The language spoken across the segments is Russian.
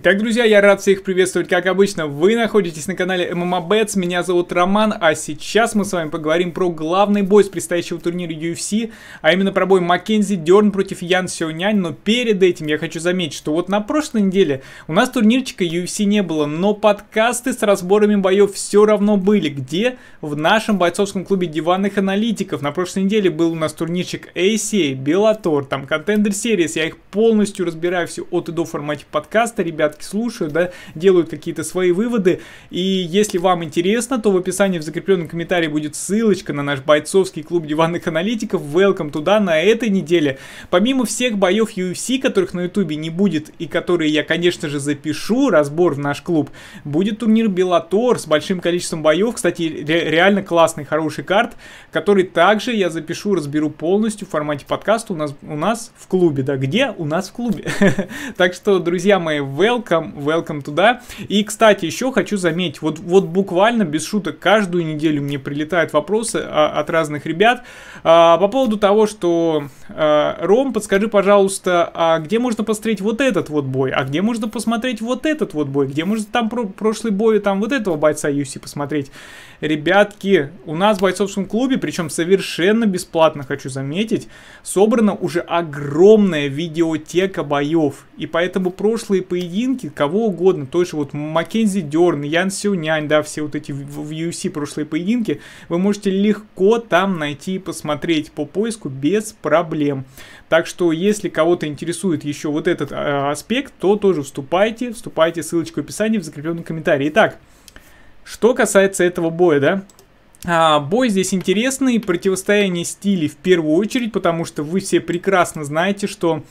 Итак, друзья, я рад всех приветствовать, как обычно. Вы находитесь на канале MMA MMABets, меня зовут Роман, а сейчас мы с вами поговорим про главный бой с предстоящего турнира UFC, а именно про бой Маккензи Дерн против Ян Сеунянь. Но перед этим я хочу заметить, что вот на прошлой неделе у нас турнирчика UFC не было, но подкасты с разборами боев все равно были. Где? В нашем бойцовском клубе диванных аналитиков. На прошлой неделе был у нас турнирчик ACA, Беллатор, там Contender Series, я их полностью разбираю все от и до в формате подкаста, ребят порядке слушают, да, делают какие-то свои выводы. И если вам интересно, то в описании в закрепленном комментарии будет ссылочка на наш бойцовский клуб диванных аналитиков. Welcome туда на этой неделе. Помимо всех боев UFC, которых на ютубе не будет и которые я, конечно же, запишу, разбор в наш клуб, будет турнир Белатор с большим количеством боев. Кстати, ре реально классный, хороший карт, который также я запишу, разберу полностью в формате подкаста у нас, у нас в клубе, да, где? У нас в клубе. так что, друзья мои, в welcome, welcome туда. И, кстати, еще хочу заметить, вот, вот буквально, без шуток, каждую неделю мне прилетают вопросы а, от разных ребят а, по поводу того, что Э, Ром, подскажи, пожалуйста, а где можно посмотреть вот этот вот бой? А где можно посмотреть вот этот вот бой? Где можно там про прошлый бой там вот этого бойца Юси посмотреть? Ребятки, у нас в бойцовском клубе, причем совершенно бесплатно, хочу заметить, собрана уже огромная видеотека боев. И поэтому прошлые поединки, кого угодно, то есть вот Маккензи Дерн, Ян Сюнянь, да, все вот эти в UFC прошлые поединки, вы можете легко там найти и посмотреть по поиску без проблем проблем. Так что, если кого-то интересует еще вот этот э, аспект, то тоже вступайте, вступайте, ссылочка в описании, в закрепленном комментарии. Итак, что касается этого боя, да, а, бой здесь интересный, противостояние стилей в первую очередь, потому что вы все прекрасно знаете, что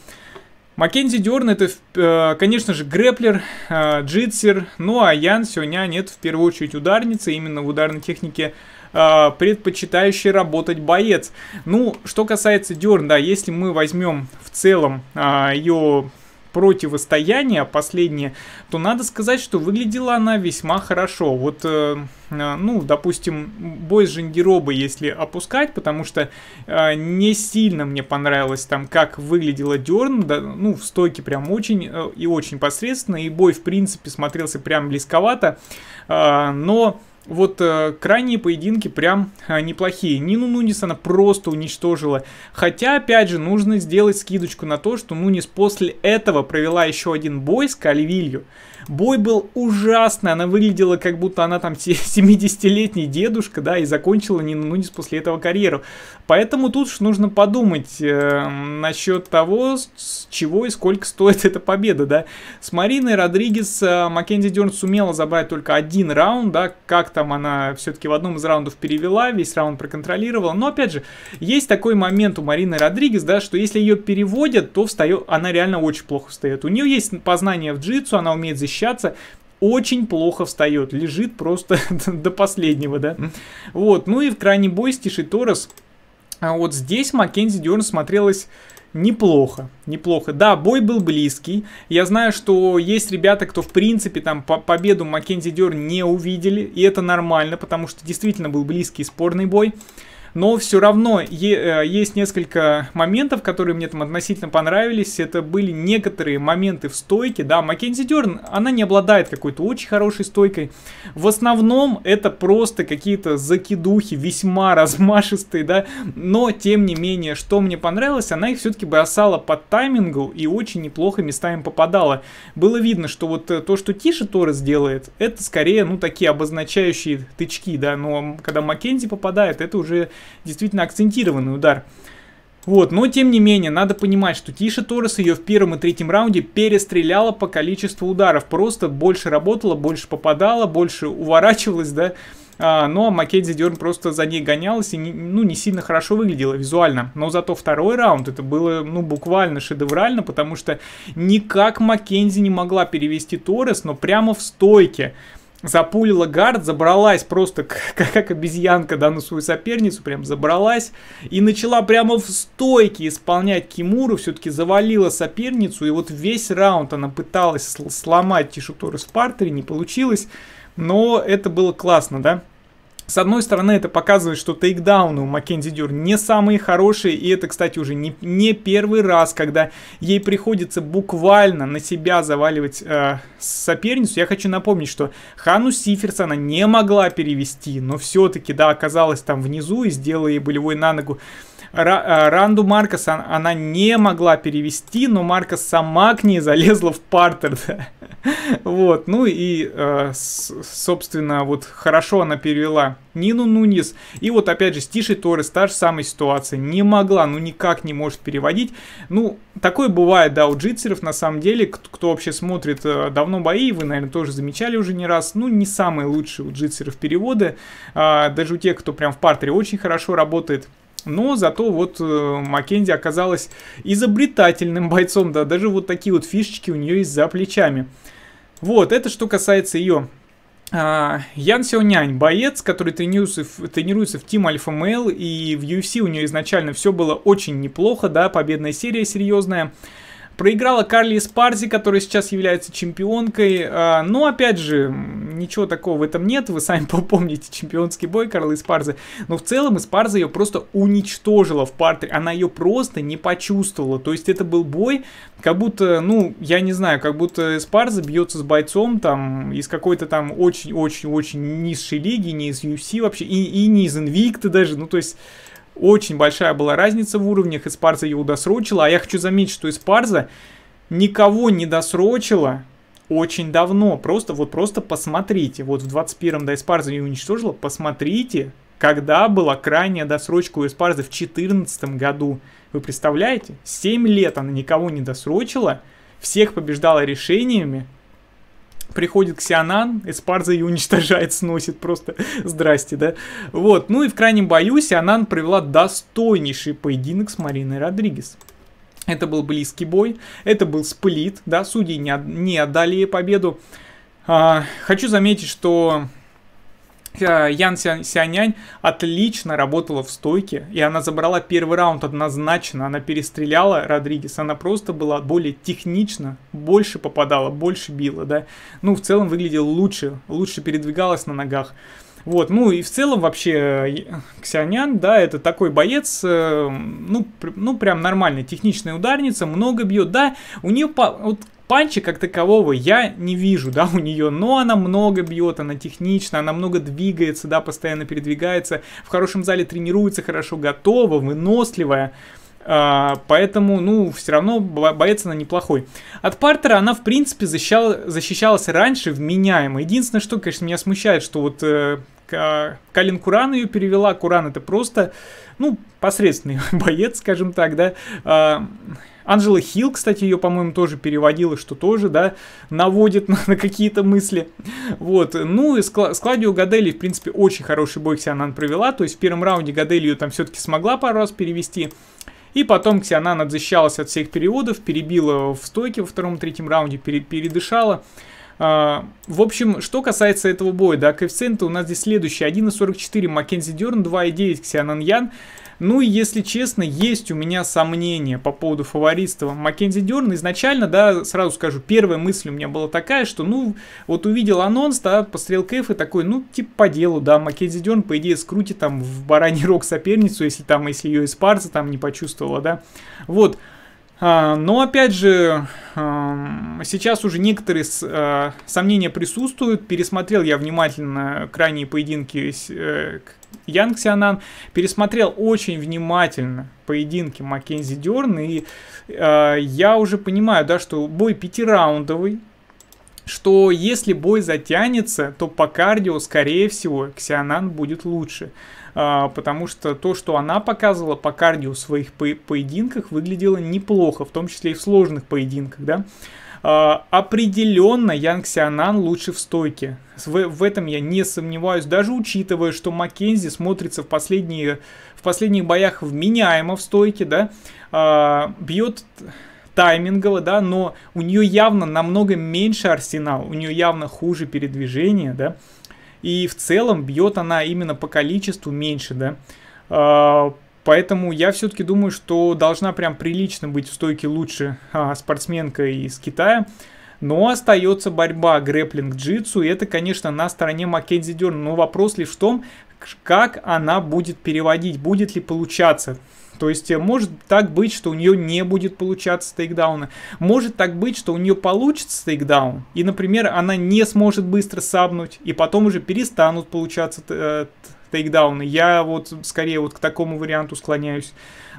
Маккензи Дерн это, э, конечно же, грэплер, э, джитсер, ну а Ян сегодня нет, в первую очередь ударницы, именно в ударной технике а, предпочитающий работать боец. Ну, что касается Дерн, да, если мы возьмем в целом э, а, ее противостояние последнее, то надо сказать, что выглядела она весьма хорошо. Вот, э, э, ну, допустим, бой с Жендеробой, если опускать, потому что э, не сильно мне понравилось там, как выглядела Дерн, да, ну, в стойке прям очень э, и очень посредственно, и бой, в принципе, смотрелся прям близковато, э, но вот э, крайние поединки прям э, неплохие. Нину Нунис она просто уничтожила. Хотя, опять же, нужно сделать скидочку на то, что Нунис после этого провела еще один бой с Кальвилью. Бой был ужасный, она выглядела как будто она там 70-летний дедушка, да, и закончила не ну, после этого карьеру. Поэтому тут же нужно подумать э, насчет того, с чего и сколько стоит эта победа, да. С Мариной Родригес э, Маккензи Дерн сумела забрать только один раунд, да, как там она все-таки в одном из раундов перевела, весь раунд проконтролировала. Но опять же, есть такой момент у Марины Родригес, да, что если ее переводят, то встает, она реально очень плохо встает. У нее есть познание в джитсу, она умеет защищать защищаться, очень плохо встает, лежит просто до последнего, да. Вот, ну и в крайний бой с Тиши Торос. А вот здесь Маккензи Дюрн смотрелась неплохо, неплохо. Да, бой был близкий. Я знаю, что есть ребята, кто в принципе там по победу Маккензи Дюрн не увидели, и это нормально, потому что действительно был близкий спорный бой но все равно э, есть несколько моментов, которые мне там относительно понравились. Это были некоторые моменты в стойке, да, Маккензи Дерн, она не обладает какой-то очень хорошей стойкой. В основном это просто какие-то закидухи, весьма размашистые, да, но тем не менее, что мне понравилось, она их все-таки бросала под таймингу и очень неплохо местами попадала. Было видно, что вот э, то, что Тиша Торрес делает, это скорее, ну, такие обозначающие тычки, да, но когда Маккензи попадает, это уже действительно акцентированный удар. Вот, но тем не менее, надо понимать, что Тиша Торрес ее в первом и третьем раунде перестреляла по количеству ударов. Просто больше работала, больше попадала, больше уворачивалась, да. А, ну а Маккензи Дерн просто за ней гонялась и не, ну, не сильно хорошо выглядела визуально. Но зато второй раунд это было ну буквально шедеврально, потому что никак Маккензи не могла перевести Торрес, но прямо в стойке запулила гард, забралась просто как, как обезьянка, да, на свою соперницу, прям забралась и начала прямо в стойке исполнять Кимуру, все-таки завалила соперницу, и вот весь раунд она пыталась сломать Тишутора в не получилось, но это было классно, да. С одной стороны, это показывает, что тейкдауны у Маккензи Дюр не самые хорошие, и это, кстати, уже не, не первый раз, когда ей приходится буквально на себя заваливать э, соперницу. Я хочу напомнить, что Хану Сиферс она не могла перевести, но все-таки, да, оказалась там внизу и сделала ей болевой на ногу. Э, Ранду Маркос она не могла перевести, но Маркос сама к ней залезла в партер. Да. Вот, ну и, э, собственно, вот хорошо она перевела Нину Нунис. И вот опять же, с Тишей Торрес та же самая ситуация. Не могла, ну никак не может переводить. Ну, такое бывает, да, у джитсеров на самом деле, кто вообще смотрит э, давно бои, вы, наверное, тоже замечали уже не раз, ну, не самые лучшие у джитсеров переводы. А, даже у тех, кто прям в партере очень хорошо работает. Но зато вот э, Маккензи оказалась изобретательным бойцом, да, даже вот такие вот фишечки у нее есть за плечами. Вот, это что касается ее. А, Ян Сионянь, боец, который тренируется, тренируется в Team Alpha Male, и в UFC у нее изначально все было очень неплохо, да, победная серия серьезная. Проиграла Карли Спарзи, которая сейчас является чемпионкой. А, Но, ну, опять же, ничего такого в этом нет. Вы сами попомните чемпионский бой Карли Спарзи. Но в целом Спарза ее просто уничтожила в партере. Она ее просто не почувствовала. То есть это был бой, как будто, ну, я не знаю, как будто Спарза бьется с бойцом там из какой-то там очень-очень-очень низшей лиги, не из UFC вообще, и, и не из Инвикта даже. Ну, то есть очень большая была разница в уровнях, и Испарза ее досрочила. А я хочу заметить, что Испарза никого не досрочила очень давно. Просто вот просто посмотрите. Вот в 21-м да Испарза ее уничтожила. Посмотрите, когда была крайняя досрочка у Испарза в 2014 году. Вы представляете? 7 лет она никого не досрочила. Всех побеждала решениями, приходит Ксианан, Эспарза ее уничтожает, сносит просто. Здрасте, да? Вот, ну и в крайнем бою Сианан провела достойнейший поединок с Мариной Родригес. Это был близкий бой, это был сплит, да, судьи не, не отдали победу. А, хочу заметить, что Э, Ян Сянянь отлично работала в стойке, и она забрала первый раунд однозначно. Она перестреляла Родригес, она просто была более технична, больше попадала, больше била, да. Ну, в целом выглядела лучше, лучше передвигалась на ногах. Вот, ну и в целом вообще э, Ксянян, да, это такой боец, э, ну, ну прям нормальный, техничная ударница, много бьет, да, у нее, по, вот Панчи как такового я не вижу, да, у нее, но она много бьет, она технична, она много двигается, да, постоянно передвигается, в хорошем зале тренируется, хорошо готова, выносливая. А, поэтому, ну, все равно боец она неплохой. От партера она, в принципе, защищала, защищалась раньше вменяемо. Единственное, что, конечно, меня смущает, что вот э, Калин Куран ее перевела. Куран это просто, ну, посредственный боец, скажем так, да. А, Анжела Хилл, кстати, ее, по-моему, тоже переводила, что тоже, да, наводит на, на какие-то мысли. Вот. Ну и с, с Кладио Гаделли, в принципе, очень хороший бой Ксианан провела. То есть в первом раунде Гаделли ее там все-таки смогла пару раз перевести. И потом Ксианан отзащищалась от всех переводов, перебила в стойке во втором-третьем раунде, пере, передышала. Uh, в общем, что касается этого боя, да, коэффициенты у нас здесь следующие. 1,44 Маккензи Дерн, 2,9 Ксианан Ян. Ну и, если честно, есть у меня сомнения по поводу фаворитства Маккензи Дерна. Изначально, да, сразу скажу, первая мысль у меня была такая, что, ну, вот увидел анонс, да, пострел кэф и такой, ну, типа по делу, да, Маккензи Дерн, по идее, скрутит там в бараний рог соперницу, если там, если ее из Парца там не почувствовала, да. Вот, а, но опять же, сейчас уже некоторые э, сомнения присутствуют. Пересмотрел я внимательно крайние поединки Янг Сианан, э, пересмотрел очень внимательно поединки Маккензи Дерн, и э, я уже понимаю, да, что бой пятираундовый, что если бой затянется, то по кардио, скорее всего, Ксианан будет лучше. А, потому что то, что она показывала по кардио в своих по поединках, выглядело неплохо, в том числе и в сложных поединках, да. А, определенно Ян Ксианан лучше в стойке. В, в этом я не сомневаюсь, даже учитывая, что Маккензи смотрится в, последние, в последних боях вменяемо в стойке, да, а, бьет Тайминговая, да, но у нее явно намного меньше арсенал, у нее явно хуже передвижение, да, и в целом бьет она именно по количеству меньше, да. А, поэтому я все-таки думаю, что должна прям прилично быть в стойке лучше а, спортсменка из Китая. Но остается борьба грэплинг джитсу, и это, конечно, на стороне Маккензи Дерн. Но вопрос лишь в том, как она будет переводить, будет ли получаться. То есть э, может так быть, что у нее не будет получаться тейкдауна. Может так быть, что у нее получится тейкдаун, и, например, она не сможет быстро сабнуть, и потом уже перестанут получаться э, тейкдауны. Я вот скорее вот к такому варианту склоняюсь.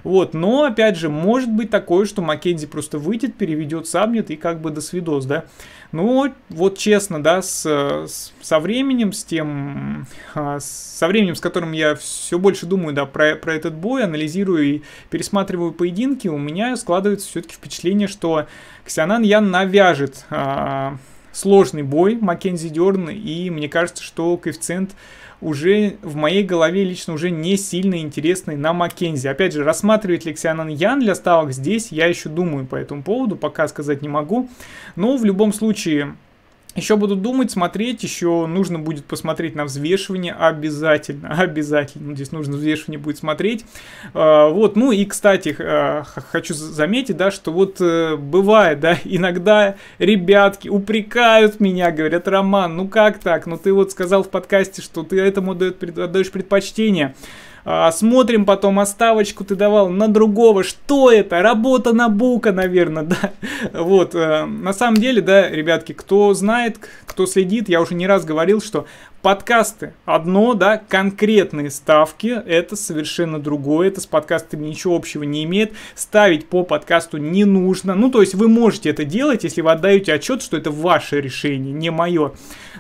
Вот, но, опять же, может быть такое, что Маккензи просто выйдет, переведет сабнет и как бы до свидос, да. Ну, вот честно, да, с, с, со временем, с тем, а, со временем, с которым я все больше думаю, да, про, про этот бой, анализирую и пересматриваю поединки, у меня складывается все-таки впечатление, что Ксянан Ян навяжет а, сложный бой Маккензи Дерн, и мне кажется, что коэффициент уже в моей голове лично уже не сильно интересный на Маккензи. Опять же, рассматривает ли Ксианан Ян для ставок здесь, я еще думаю по этому поводу, пока сказать не могу. Но в любом случае, еще буду думать, смотреть, еще нужно будет посмотреть на взвешивание обязательно, обязательно. Ну, здесь нужно взвешивание будет смотреть. А, вот, ну и, кстати, хочу заметить, да, что вот э, бывает, да, иногда ребятки упрекают меня, говорят, Роман, ну как так, ну ты вот сказал в подкасте, что ты этому отдаешь предпочтение. А, смотрим потом оставочку ты давал на другого. Что это? Работа на Бука, наверное, да. Вот, э, на самом деле, да, ребятки, кто знает, кто следит, я уже не раз говорил, что подкасты одно, да, конкретные ставки, это совершенно другое, это с подкастами ничего общего не имеет, ставить по подкасту не нужно, ну, то есть вы можете это делать, если вы отдаете отчет, что это ваше решение, не мое,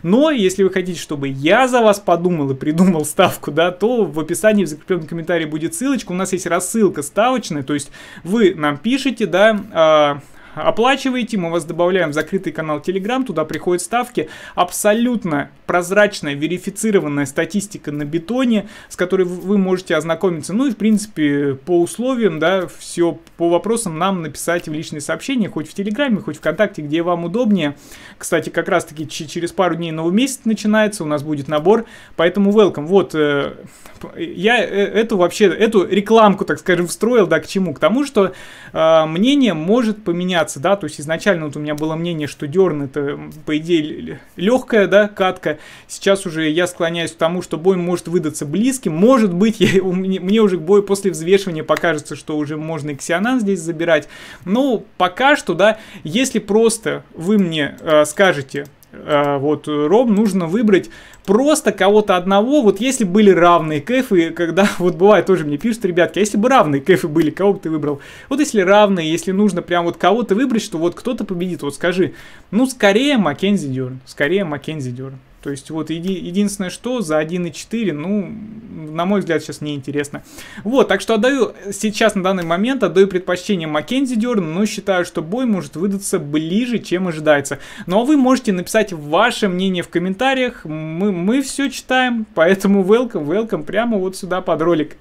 но если вы хотите, чтобы я за вас подумал и придумал ставку, да, то в описании, в закрепленном комментарии будет ссылочка, у нас есть рассылка ставочная, то есть вы нам пишете, да, а, оплачиваете, мы вас добавляем в закрытый канал Telegram, туда приходят ставки, абсолютно прозрачная, верифицированная статистика на бетоне, с которой вы можете ознакомиться, ну и в принципе по условиям, да, все по вопросам нам написать в личные сообщения, хоть в Телеграме, хоть ВКонтакте, где вам удобнее. Кстати, как раз таки через пару дней новый месяц начинается, у нас будет набор, поэтому welcome. Вот, э, я э, эту вообще, эту рекламку, так скажем, встроил, да, к чему? К тому, что э, мнение может поменяться меняться, да, то есть изначально вот у меня было мнение, что Дерн это, по идее, легкая, да, катка, сейчас уже я склоняюсь к тому, что бой может выдаться близким, может быть, я, мне, мне уже к бою после взвешивания покажется, что уже можно и Ксионан здесь забирать, но пока что, да, если просто вы мне э, скажете, э, вот, э, ром нужно выбрать просто кого-то одного, вот если были равные кэфы, когда, вот бывает, тоже мне пишут, ребятки, а если бы равные кэфы были, кого бы ты выбрал? Вот если равные, если нужно прям вот кого-то выбрать, что вот кто-то победит, вот скажи, ну, скорее Маккензи Дерн, скорее Маккензи Дерн. То есть вот еди, единственное, что за 1.4, ну, на мой взгляд, сейчас неинтересно. Вот, так что отдаю сейчас на данный момент, отдаю предпочтение Маккензи Дерну, но считаю, что бой может выдаться ближе, чем ожидается. Ну а вы можете написать ваше мнение в комментариях, мы, мы все читаем, поэтому welcome, welcome прямо вот сюда под ролик.